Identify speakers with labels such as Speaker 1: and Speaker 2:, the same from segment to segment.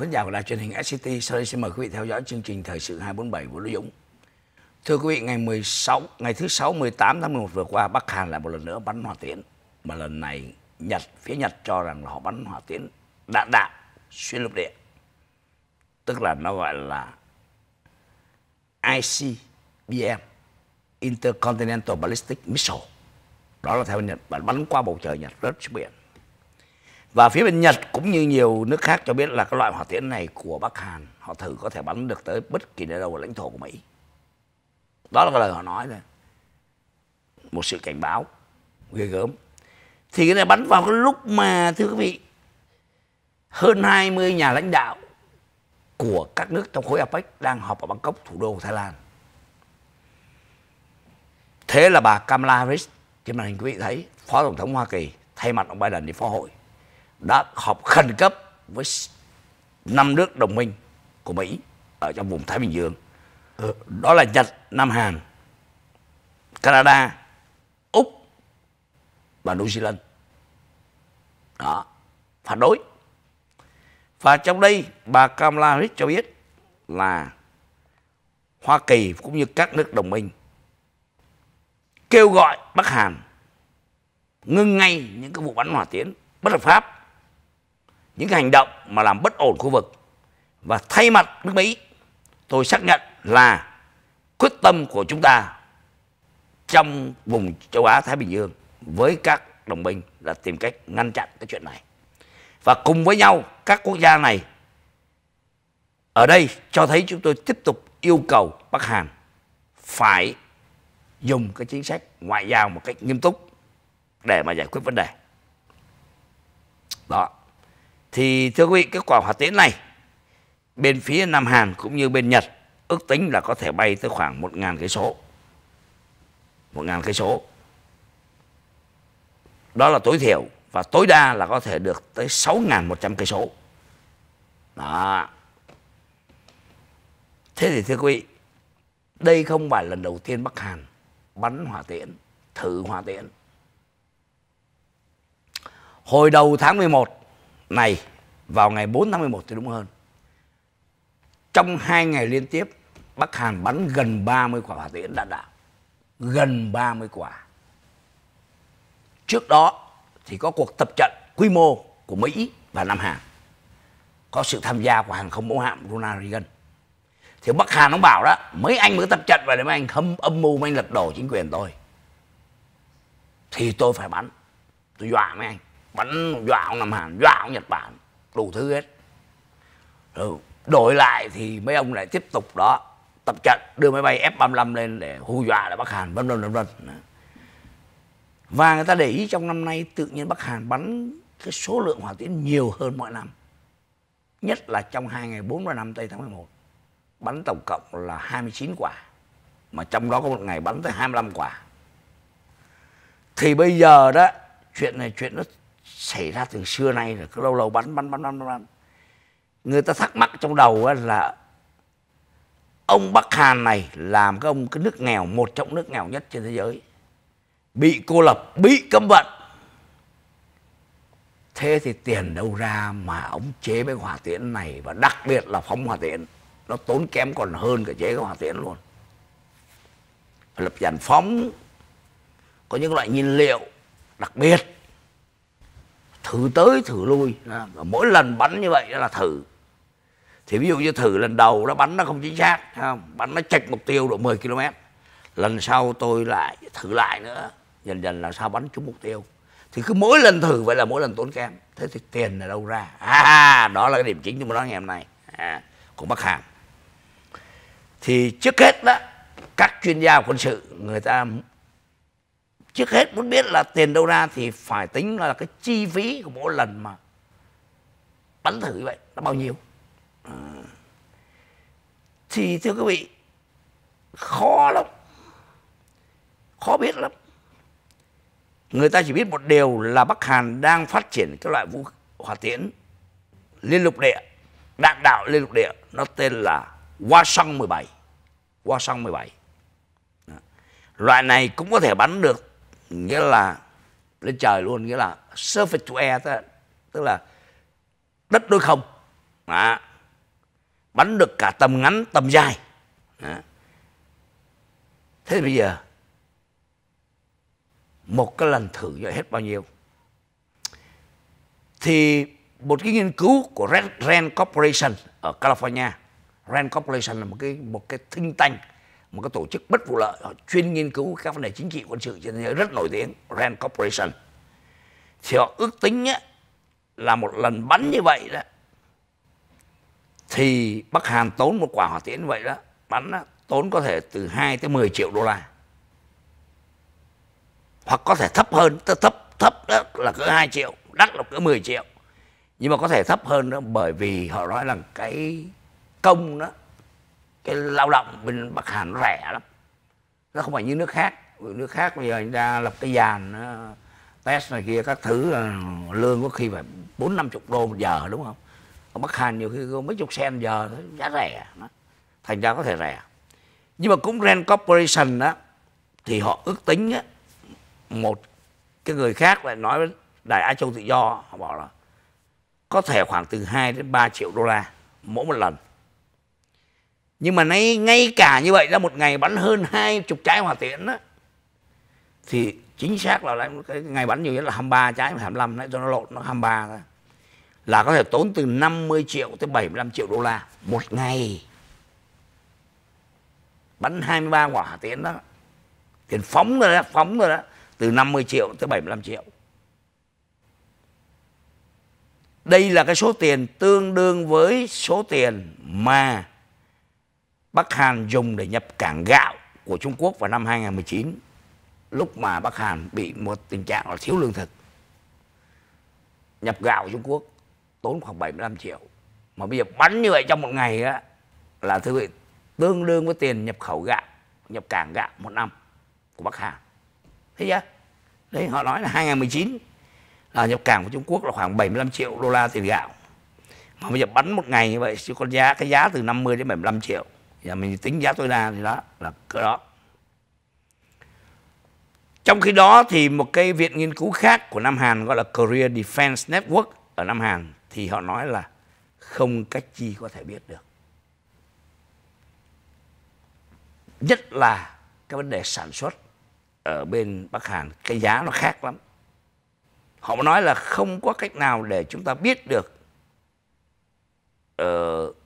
Speaker 1: khán giả của đài truyền hình SCT. Sau đây xin mời quý vị theo dõi chương trình Thời sự 247 của Lữ Dũng. Thưa quý vị, ngày 16, ngày thứ 6 18 tháng 11 vừa qua, Bắc Hàn lại một lần nữa bắn hỏa tiễn. Mà lần này Nhật, phía Nhật cho rằng là họ bắn hỏa tiễn đạn đạo xuyên lục địa. Tức là nó gọi là ICBM, Intercontinental Ballistic Missile. Đó là theo Nhật, bắn qua bầu trời Nhật rớt xuống biển và phía bên Nhật cũng như nhiều nước khác cho biết là cái loại hỏa tiễn này của Bắc Hàn họ thử có thể bắn được tới bất kỳ nơi đâu của lãnh thổ của Mỹ. Đó là cái lời họ nói thôi. Một sự cảnh báo ghê gớm. Thì cái này bắn vào cái lúc mà thưa quý vị hơn 20 nhà lãnh đạo của các nước trong khối APEC đang họp ở Bangkok, thủ đô của Thái Lan. Thế là bà Kamala Harris, trên màn hình quý vị thấy, Phó Tổng thống Hoa Kỳ thay mặt ông Biden đi phó hội đã họp khẩn cấp với năm nước đồng minh của Mỹ ở trong vùng Thái Bình Dương. Ừ. Đó là Nhật, Nam Hàn, Canada, Úc và New Zealand. Đó, phản đối. Và trong đây bà Kamala Harris cho biết là Hoa Kỳ cũng như các nước đồng minh kêu gọi Bắc Hàn ngưng ngay những cái vụ bắn hỏa tiễn bất hợp pháp những hành động mà làm bất ổn khu vực. Và thay mặt nước Mỹ, tôi xác nhận là quyết tâm của chúng ta trong vùng châu Á Thái Bình Dương với các đồng minh là tìm cách ngăn chặn cái chuyện này. Và cùng với nhau các quốc gia này ở đây cho thấy chúng tôi tiếp tục yêu cầu Bắc Hàn phải dùng cái chính sách ngoại giao một cách nghiêm túc để mà giải quyết vấn đề. Đó. Thì thưa quý vị, kết quả hỏa tiễn này bên phía Nam Hàn cũng như bên Nhật ước tính là có thể bay tới khoảng 1.000 cây số. 1.000 cây số. Đó là tối thiểu và tối đa là có thể được tới 6.100 cây số. Đó. Thế thì thưa quý vị, đây không phải lần đầu tiên Bắc Hàn bắn hỏa tiễn, thử hỏa tiễn. Hồi đầu tháng 11 này vào ngày 4 tháng 11 thì đúng hơn. Trong hai ngày liên tiếp, Bắc Hàn bắn gần 30 quả hỏa tiễn đạn đạo. Gần 30 quả. Trước đó thì có cuộc tập trận quy mô của Mỹ và Nam Hàn. Có sự tham gia của hàng không mẫu hạm Ronald Reagan. Thì Bắc Hàn nó bảo đó, mấy anh mới tập trận và mấy anh hâm âm mưu mấy anh lật đổ chính quyền tôi. Thì tôi phải bắn. Tôi dọa mấy anh bánh dạo Nam Hàn dọa ông Nhật Bản đủ thứ hết rồi ừ, đổi lại thì mấy ông lại tiếp tục đó tập trận đưa máy bay F-35 lên để hù dọa lại Bắc Hàn vân vân vân vân và người ta để ý trong năm nay tự nhiên Bắc Hàn bắn cái số lượng hỏa tiễn nhiều hơn mọi năm nhất là trong hai ngày 4 và năm tây tháng 11 bắn tổng cộng là 29 quả mà trong đó có một ngày bắn tới 25 quả thì bây giờ đó chuyện này chuyện nó xảy ra từ xưa nay rồi cứ lâu lâu bắn bắn bắn bắn bắn người ta thắc mắc trong đầu là ông Bắc Hàn này làm cái ông cái nước nghèo một trong nước nghèo nhất trên thế giới bị cô lập bị cấm vận thế thì tiền đâu ra mà ông chế mấy hỏa tiễn này và đặc biệt là phóng hỏa tiễn nó tốn kém còn hơn cả chế cái hỏa tiễn luôn lập dàn phóng có những loại nhiên liệu đặc biệt thử tới thử lui và mỗi lần bắn như vậy là thử thì ví dụ như thử lần đầu nó bắn nó không chính xác không? bắn nó chạch mục tiêu độ 10 km lần sau tôi lại thử lại nữa dần dần là sao bắn trúng mục tiêu thì cứ mỗi lần thử vậy là mỗi lần tốn kém thế thì tiền ở đâu ra à đó là cái điểm chính chúng tôi nói ngày hôm nay à, của bắc hàng thì trước hết đó các chuyên gia quân sự người ta trước hết muốn biết là tiền đâu ra thì phải tính là cái chi phí của mỗi lần mà bắn thử như vậy nó bao nhiêu ừ. thì thưa quý vị khó lắm khó biết lắm người ta chỉ biết một điều là bắc hàn đang phát triển cái loại vũ hỏa tiễn liên lục địa đạn đạo liên lục địa nó tên là hoa wasang 17 wasang 17 Đó. loại này cũng có thể bắn được nghĩa là lên trời luôn nghĩa là surface to air đó, tức là đất đối không đó. bắn được cả tầm ngắn tầm dài đó. thế bây giờ một cái lần thử cho hết bao nhiêu thì một cái nghiên cứu của Rand Corporation ở California Rand Corporation là một cái một cái thinh tanh một cái tổ chức bất vụ lợi họ chuyên nghiên cứu các vấn đề chính trị quân sự trên thế giới rất nổi tiếng Rand Corporation thì họ ước tính á, là một lần bắn như vậy đó thì Bắc Hàn tốn một quả hỏa tiễn vậy đó bắn á, tốn có thể từ 2 tới 10 triệu đô la hoặc có thể thấp hơn thấp thấp đó là cỡ 2 triệu đắt là cỡ 10 triệu nhưng mà có thể thấp hơn đó bởi vì họ nói rằng cái công đó cái lao động bên Bắc Hàn nó rẻ lắm nó không phải như nước khác nước khác bây giờ người ta lập cái dàn ờ, test này kia các thứ ờ, lương có khi phải bốn năm chục đô một giờ đúng không ở Bắc Hàn nhiều khi mấy chục sen giờ giá rẻ thành ra có thể rẻ nhưng mà cũng Rand Corporation đó thì họ ước tính á, một cái người khác lại nói với Đài Á Châu Tự Do họ bảo là có thể khoảng từ 2 đến 3 triệu đô la mỗi một lần nhưng mà nay ngay cả như vậy là một ngày bắn hơn hai chục trái hỏa tiễn đó, thì chính xác là cái ngày bắn nhiều nhất là 23 trái 25 lại cho nó lộn nó 23 thôi là có thể tốn từ 50 triệu tới 75 triệu đô la một ngày bắn 23 quả hỏa tiễn đó tiền phóng rồi đó phóng rồi đó từ 50 triệu tới 75 triệu đây là cái số tiền tương đương với số tiền mà Bắc Hàn dùng để nhập cảng gạo của Trung Quốc vào năm 2019 lúc mà Bắc Hàn bị một tình trạng là thiếu lương thực. Nhập gạo của Trung Quốc tốn khoảng 75 triệu. Mà bây giờ bắn như vậy trong một ngày á là thứ vị tương đương với tiền nhập khẩu gạo, nhập cảng gạo một năm của Bắc Hàn. Thế chưa? Đấy họ nói là 2019 là nhập cảng của Trung Quốc là khoảng 75 triệu đô la tiền gạo. Mà bây giờ bắn một ngày như vậy chứ con giá cái giá từ 50 đến 75 triệu và dạ, mình tính giá tối đa thì đó là cỡ đó trong khi đó thì một cái viện nghiên cứu khác của Nam Hàn gọi là Korea Defense Network ở Nam Hàn thì họ nói là không cách chi có thể biết được. Nhất là cái vấn đề sản xuất ở bên Bắc Hàn, cái giá nó khác lắm. Họ nói là không có cách nào để chúng ta biết được uh,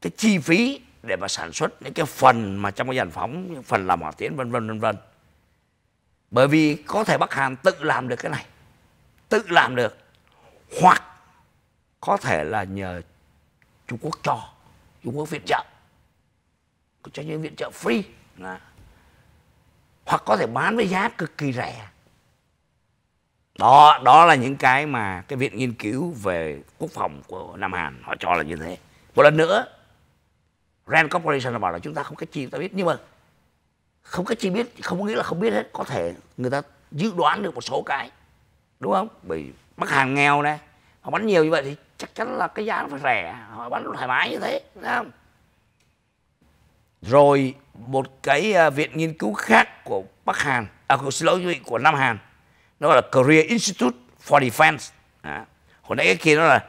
Speaker 1: cái chi phí để mà sản xuất những cái phần mà trong cái dàn phóng những phần làm hỏa tiễn vân vân vân vân bởi vì có thể Bắc Hàn tự làm được cái này tự làm được hoặc có thể là nhờ Trung Quốc cho Trung Quốc viện trợ cho những viện trợ free đó. hoặc có thể bán với giá cực kỳ rẻ đó đó là những cái mà cái viện nghiên cứu về quốc phòng của Nam Hàn họ cho là như thế một lần nữa Rand Corporation là bảo là chúng ta không cách chi ta biết nhưng mà không cách chi biết không có nghĩa là không biết hết có thể người ta dự đoán được một số cái đúng không bởi bắc hàng nghèo này họ bán nhiều như vậy thì chắc chắn là cái giá nó phải rẻ họ bán thoải mái như thế đúng không rồi một cái à, viện nghiên cứu khác của Bắc Hàn à xin lỗi quý vị của Nam Hàn nó gọi là Korea Institute for Defense à, hồi nãy cái kia nó là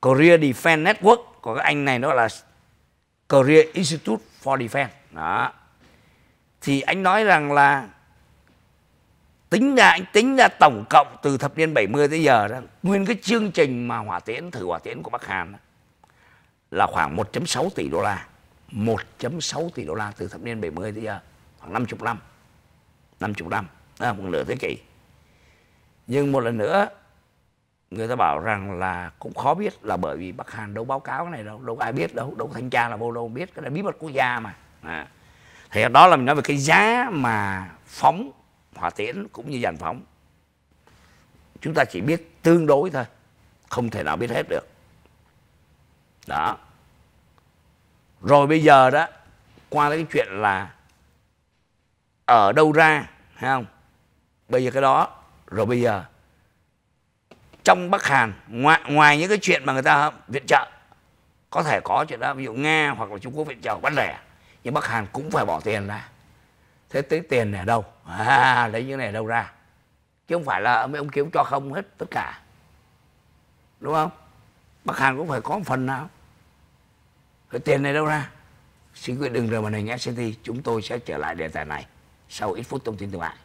Speaker 1: Korea Defense Network của cái anh này nó là Korea Institute for Defense đó thì anh nói rằng là tính ra anh tính ra tổng cộng từ thập niên 70 tới giờ đó, nguyên cái chương trình mà hỏa tiễn thử hỏa tiễn của Bắc Hàn đó, là khoảng 1.6 tỷ đô la. 1.6 tỷ đô la từ thập niên 70 tới giờ, khoảng 50 năm. 50 năm, à, một nửa thế kỷ. Nhưng một lần nữa người ta bảo rằng là cũng khó biết là bởi vì Bắc Hàn đâu báo cáo cái này đâu đâu ai biết đâu đâu thanh tra là vô đâu biết cái này bí mật quốc gia mà à. thì đó là mình nói về cái giá mà phóng hỏa tiễn cũng như dàn phóng chúng ta chỉ biết tương đối thôi không thể nào biết hết được đó rồi bây giờ đó qua cái chuyện là ở đâu ra hay không bây giờ cái đó rồi bây giờ trong Bắc Hàn ngoài, ngoài những cái chuyện mà người ta viện trợ có thể có chuyện đó ví dụ Nga hoặc là Trung Quốc viện trợ bán lẻ nhưng Bắc Hàn cũng phải bỏ tiền ra thế tới tiền này đâu à, lấy những này đâu ra chứ không phải là mấy ông kiếm cho không hết tất cả đúng không Bắc Hàn cũng phải có một phần nào cái tiền này đâu ra xin quý đừng rời màn hình SCT chúng tôi sẽ trở lại đề tài này sau ít phút thông tin từ mại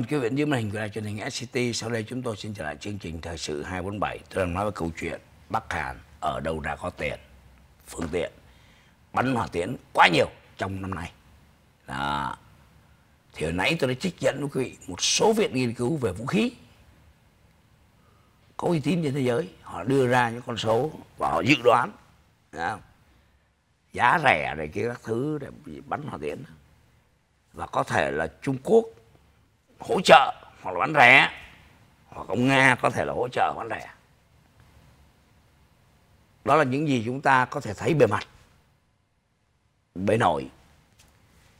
Speaker 1: Vâng, quý vị những màn hình của đài truyền hình SCT. Sau đây chúng tôi xin trở lại chương trình Thời sự 247. Tôi đang nói về câu chuyện Bắc Hàn ở đâu đã có tiền, phương tiện, bắn hỏa tiễn quá nhiều trong năm nay. Đó. Thì hồi nãy tôi đã trích dẫn quý vị một số viện nghiên cứu về vũ khí có uy tín trên thế giới. Họ đưa ra những con số và họ dự đoán. Đó. Giá rẻ này kia các thứ để bắn hỏa tiễn. Và có thể là Trung Quốc hỗ trợ hoặc là bán rẻ hoặc ông nga có thể là hỗ trợ bán rẻ đó là những gì chúng ta có thể thấy bề mặt bề nổi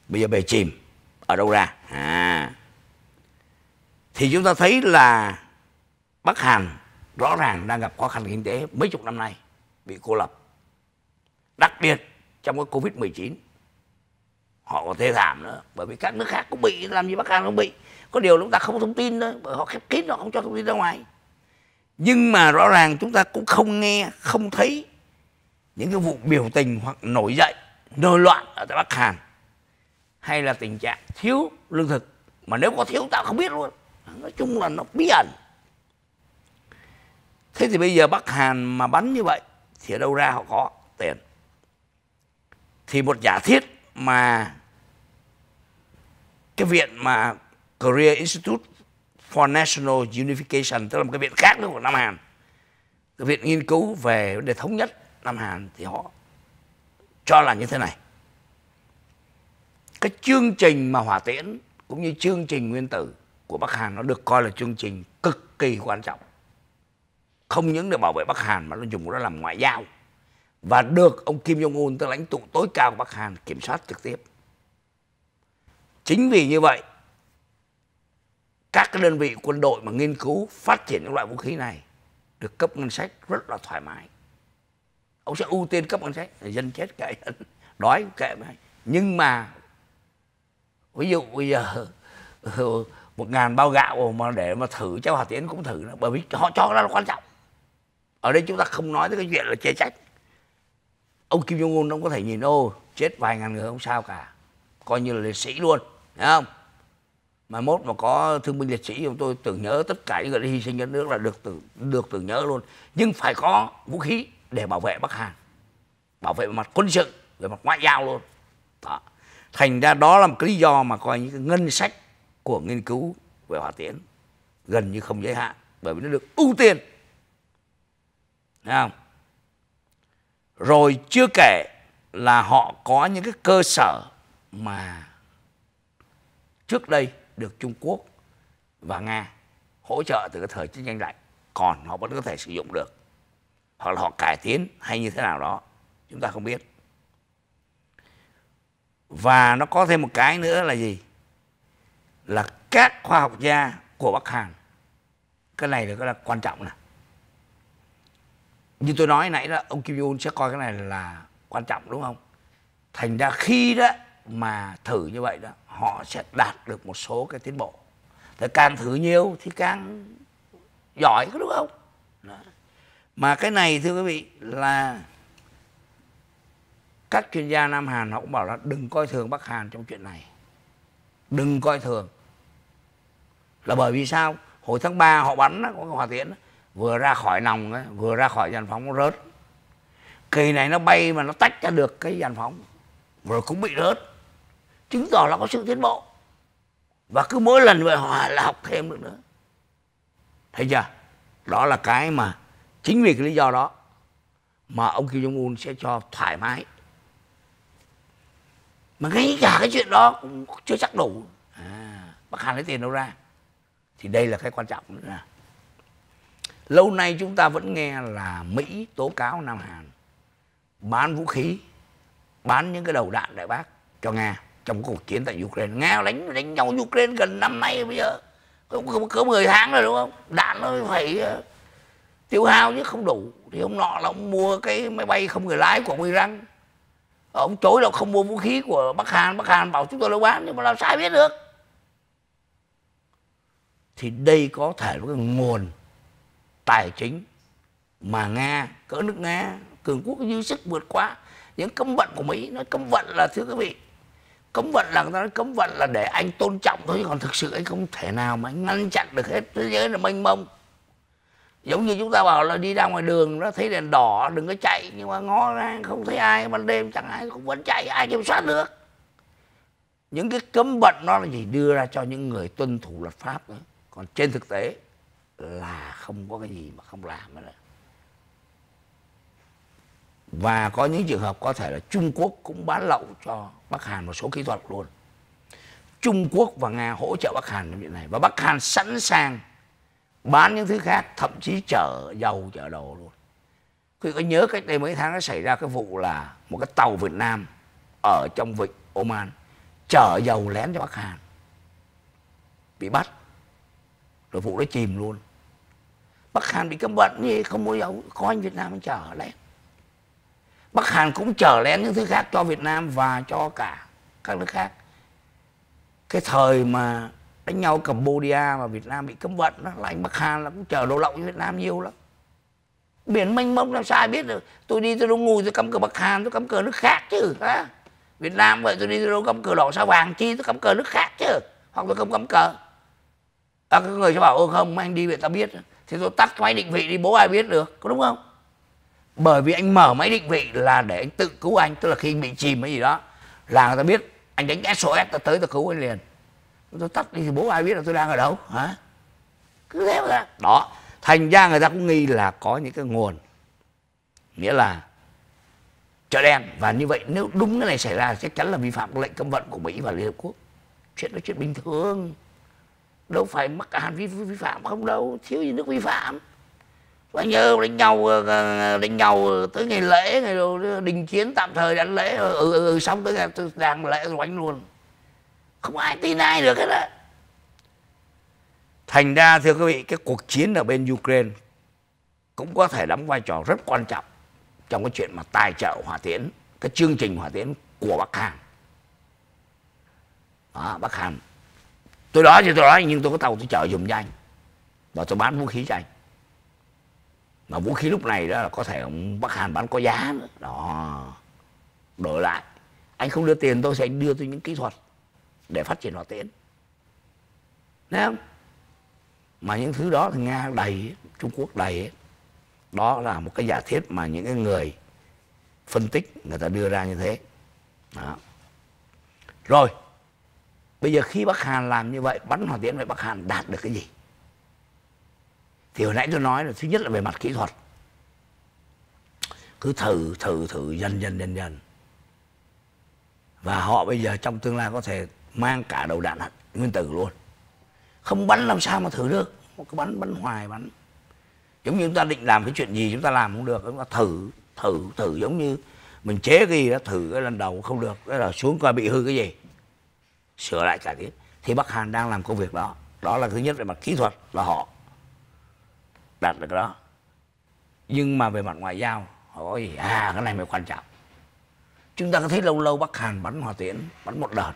Speaker 1: bây giờ bề chìm ở đâu ra à thì chúng ta thấy là bắc hàn rõ ràng đang gặp khó khăn kinh tế mấy chục năm nay bị cô lập đặc biệt trong cái covid 19 họ còn thê thảm nữa bởi vì các nước khác cũng bị làm gì bắc hàn cũng bị có điều chúng ta không thông tin thôi bởi họ khép kín họ không cho thông tin ra ngoài nhưng mà rõ ràng chúng ta cũng không nghe không thấy những cái vụ biểu tình hoặc nổi dậy nổi loạn ở tại Bắc Hàn hay là tình trạng thiếu lương thực mà nếu có thiếu tao không biết luôn nói chung là nó bí ẩn thế thì bây giờ Bắc Hàn mà bắn như vậy thì ở đâu ra họ có tiền thì một giả thiết mà cái viện mà Korea Institute for National Unification tức là một cái viện khác nữa của Nam Hàn cái viện nghiên cứu về vấn đề thống nhất Nam Hàn thì họ cho là như thế này cái chương trình mà hỏa tiễn cũng như chương trình nguyên tử của Bắc Hàn nó được coi là chương trình cực kỳ quan trọng không những để bảo vệ Bắc Hàn mà nó dùng nó làm ngoại giao và được ông Kim Jong Un tức lãnh tụ tối cao của Bắc Hàn kiểm soát trực tiếp chính vì như vậy các cái đơn vị quân đội mà nghiên cứu phát triển những loại vũ khí này được cấp ngân sách rất là thoải mái ông sẽ ưu tiên cấp ngân sách dân chết kệ đói kệ mày nhưng mà ví dụ bây giờ một ngàn bao gạo mà để mà thử cho hòa tiến cũng thử bởi vì họ cho đó là quan trọng ở đây chúng ta không nói tới cái chuyện là chê trách ông kim jong un ông có thể nhìn ô chết vài ngàn người không sao cả coi như là liệt sĩ luôn hiểu không mà mốt mà có thương binh liệt sĩ chúng tôi tưởng nhớ tất cả những người đã hy sinh cho nước là được tưởng được tưởng nhớ luôn nhưng phải có vũ khí để bảo vệ Bắc Hàn bảo vệ mặt quân sự về mặt ngoại giao luôn đó. thành ra đó là một cái lý do mà coi những cái ngân sách của nghiên cứu về hòa tiến gần như không giới hạn bởi vì nó được ưu tiên Thấy không rồi chưa kể là họ có những cái cơ sở mà trước đây được Trung Quốc và Nga hỗ trợ từ cái thời chiến tranh lạnh còn họ vẫn có thể sử dụng được hoặc là họ cải tiến hay như thế nào đó chúng ta không biết và nó có thêm một cái nữa là gì là các khoa học gia của Bắc Hàn cái này là cái là quan trọng nè như tôi nói nãy là ông Kim Jong Un sẽ coi cái này là quan trọng đúng không thành ra khi đó mà thử như vậy đó họ sẽ đạt được một số cái tiến bộ thế càng thử nhiều thì càng giỏi có đúng không đó. mà cái này thưa quý vị là các chuyên gia Nam Hàn họ cũng bảo là đừng coi thường Bắc Hàn trong chuyện này đừng coi thường là bởi vì sao hồi tháng 3 họ bắn có hòa tiễn vừa ra khỏi nòng ấy, vừa ra khỏi dàn phóng nó rớt kỳ này nó bay mà nó tách ra được cái dàn phóng rồi cũng bị rớt chứng tỏ là có sự tiến bộ và cứ mỗi lần vậy họ là học thêm được nữa thấy chưa đó là cái mà chính vì cái lý do đó mà ông Kim Jong Un sẽ cho thoải mái mà ngay cả cái chuyện đó cũng chưa chắc đủ à, Bắc Hàn lấy tiền đâu ra thì đây là cái quan trọng nữa lâu nay chúng ta vẫn nghe là Mỹ tố cáo Nam Hàn bán vũ khí bán những cái đầu đạn đại bác cho Nga trong cuộc chiến tại Ukraine Nga đánh đánh nhau Ukraine gần năm nay bây giờ cũng cỡ 10 tháng rồi đúng không đạn nó phải uh, tiêu hao chứ không đủ thì ông nọ là ông mua cái máy bay không người lái của ông Iran ông chối là không mua vũ khí của Bắc Hàn Bắc Hàn bảo chúng tôi đâu bán nhưng mà làm sai biết được thì đây có thể là cái nguồn tài chính mà Nga cỡ nước Nga cường quốc dư sức vượt qua những cấm vận của Mỹ nó cấm vận là thưa quý vị cấm vận là người ta nói cấm vận là để anh tôn trọng thôi còn thực sự anh không thể nào mà anh ngăn chặn được hết thế giới là mênh mông giống như chúng ta bảo là đi ra ngoài đường nó thấy đèn đỏ đừng có chạy nhưng mà ngó ra không thấy ai ban đêm chẳng ai cũng vẫn chạy ai kiểm soát được những cái cấm vận nó là gì đưa ra cho những người tuân thủ luật pháp nữa còn trên thực tế là không có cái gì mà không làm nữa và có những trường hợp có thể là Trung Quốc cũng bán lậu cho Bắc Hàn một số kỹ thuật luôn. Trung Quốc và Nga hỗ trợ Bắc Hàn trong chuyện này và Bắc Hàn sẵn sàng bán những thứ khác, thậm chí chở dầu chở đồ luôn. Quý có nhớ cách đây mấy tháng nó xảy ra cái vụ là một cái tàu Việt Nam ở trong vịnh Oman chở dầu lén cho Bắc Hàn bị bắt rồi vụ đó chìm luôn Bắc Hàn bị cấm vận như không mua dầu có anh Việt Nam chở lén Bắc Hàn cũng chở lén những thứ khác cho Việt Nam và cho cả các nước khác cái thời mà đánh nhau Cambodia mà Việt Nam bị cấm vận đó là anh Bắc Hàn là cũng chờ đồ lậu cho Việt Nam nhiều lắm biển mênh mông làm sai biết được tôi đi tôi đâu ngồi tôi cắm cờ Bắc Hàn tôi cắm cờ nước khác chứ đó. Việt Nam vậy tôi đi tôi đâu cắm cờ đỏ sao vàng chi tôi cắm cờ nước khác chứ hoặc tôi không cắm cờ à, các người sẽ bảo ô không anh đi vậy tao biết thì tôi tắt máy định vị đi bố ai biết được có đúng không bởi vì anh mở máy định vị là để anh tự cứu anh tức là khi anh bị chìm hay gì đó là người ta biết anh đánh SOS ta tới ta cứu anh liền tôi tắt đi thì bố ai biết là tôi đang ở đâu hả cứ thế mà đó thành ra người ta cũng nghi là có những cái nguồn nghĩa là chợ đen và như vậy nếu đúng cái này xảy ra chắc chắn là vi phạm lệnh cấm vận của mỹ và liên hợp quốc chuyện đó chuyện bình thường đâu phải mắc hạn vi, vi phạm không đâu thiếu gì nước vi phạm có nhớ đánh nhau ờ, ờ, ờ, đánh nhau tới ngày lễ ngày đình chiến tạm thời đánh lễ ừ, ừ, ừ xong tới ngày đàn lễ rồi đánh luôn không ai tin ai được hết á thành ra thưa quý vị cái cuộc chiến ở bên ukraine cũng có thể đóng vai trò rất quan trọng trong cái chuyện mà tài trợ hòa tiễn cái chương trình hòa tiễn của bắc hàn đó, bắc hàn tôi nói thì tôi nói nhưng tôi có tàu tôi chở dùm cho anh và tôi bán vũ khí cho anh mà vũ khí lúc này đó là có thể ông bắc hàn bán có giá nữa. đó đổi lại anh không đưa tiền tôi sẽ đưa tôi những kỹ thuật để phát triển họ tiễn Đấy không? Mà những thứ đó thì Nga đầy, Trung Quốc đầy. Đó là một cái giả thiết mà những cái người phân tích người ta đưa ra như thế. Đó. Rồi, bây giờ khi Bắc Hàn làm như vậy, bắn hỏa tiễn vậy Bắc Hàn đạt được cái gì? thì hồi nãy tôi nói là thứ nhất là về mặt kỹ thuật cứ thử thử thử dần dần dần dần và họ bây giờ trong tương lai có thể mang cả đầu đạn nguyên tử luôn không bắn làm sao mà thử được cứ bắn bắn hoài bắn giống như chúng ta định làm cái chuyện gì chúng ta làm không được chúng ta thử thử thử giống như mình chế cái gì đó thử cái lần đầu không được cái là xuống coi bị hư cái gì sửa lại cả cái thì bắc hàn đang làm công việc đó đó là thứ nhất về mặt kỹ thuật là họ đạt được đó nhưng mà về mặt ngoại giao ôi, à cái này mới quan trọng chúng ta có thấy lâu lâu bắc hàn bắn hỏa tiễn bắn một đợt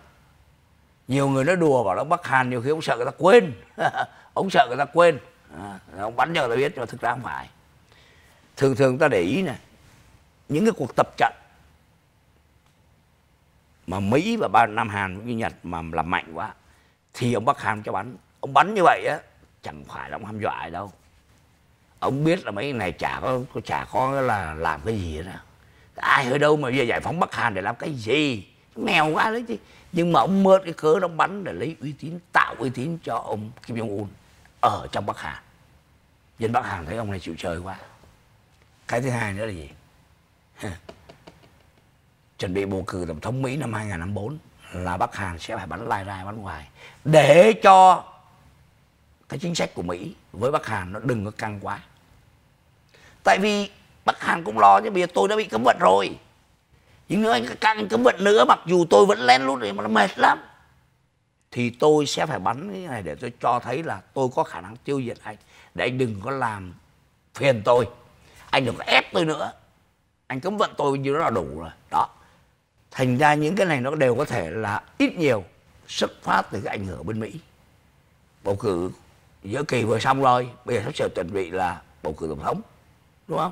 Speaker 1: nhiều người nói đùa bảo là bắc hàn nhiều khi ông sợ người ta quên ông sợ người ta quên à, ông bắn cho người ta biết nhưng mà thực ra không phải thường thường ta để ý này những cái cuộc tập trận mà mỹ và ba nam hàn với nhật mà làm mạnh quá thì ông bắc hàn cho bắn ông bắn như vậy á chẳng phải là ông ham dọa đâu ông biết là mấy này chả có, có chả có là làm cái gì đó ai ở đâu mà giờ giải phóng bắc hàn để làm cái gì nghèo quá đấy chứ nhưng mà ông mượn cái cớ đó bắn để lấy uy tín tạo uy tín cho ông kim jong un ở trong bắc hàn dân bắc hàn thấy ông này chịu trời quá cái thứ hai nữa là gì chuẩn bị bầu cử tổng thống mỹ năm 2054 là bắc hàn sẽ phải bắn lai rai bắn ngoài để cho cái chính sách của Mỹ với Bắc Hàn nó đừng có căng quá. Tại vì Bắc Hàn cũng lo chứ bây giờ tôi đã bị cấm vận rồi. Nhưng nếu anh căng cấm vận nữa mặc dù tôi vẫn lén lút thì mà nó mệt lắm. Thì tôi sẽ phải bắn cái này để tôi cho thấy là tôi có khả năng tiêu diệt anh. Để anh đừng có làm phiền tôi. Anh đừng có ép tôi nữa. Anh cấm vận tôi như đó là đủ rồi. Đó. Thành ra những cái này nó đều có thể là ít nhiều xuất phát từ cái ảnh hưởng bên Mỹ. Bầu cử giữa kỳ vừa xong rồi bây giờ sắp sửa chuẩn bị là bầu cử tổng thống đúng không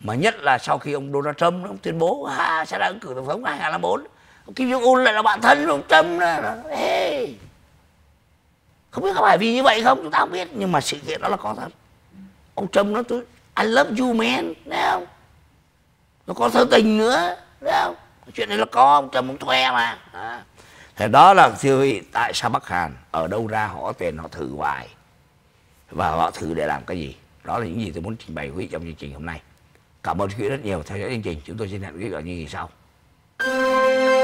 Speaker 1: mà nhất là sau khi ông Donald Trump ông tuyên bố ha sẽ là ứng cử tổng thống 2054 ông Kim Jong Un lại là bạn thân của ông Trump đó hey. không biết có phải vì như vậy không chúng ta không biết nhưng mà sự kiện đó là có thật ông Trump nói tôi I love you man thấy không nó có thơ tình nữa thấy không chuyện này là có ông Trump ông thuê mà à. thế đó là siêu tại sao Bắc Hàn ở đâu ra họ tiền họ thử hoài và họ thử để làm cái gì đó là những gì tôi muốn trình bày quý vị trong chương trình hôm nay cảm ơn quý vị rất nhiều theo dõi chương trình chúng tôi xin hẹn quý vị ở những gì sau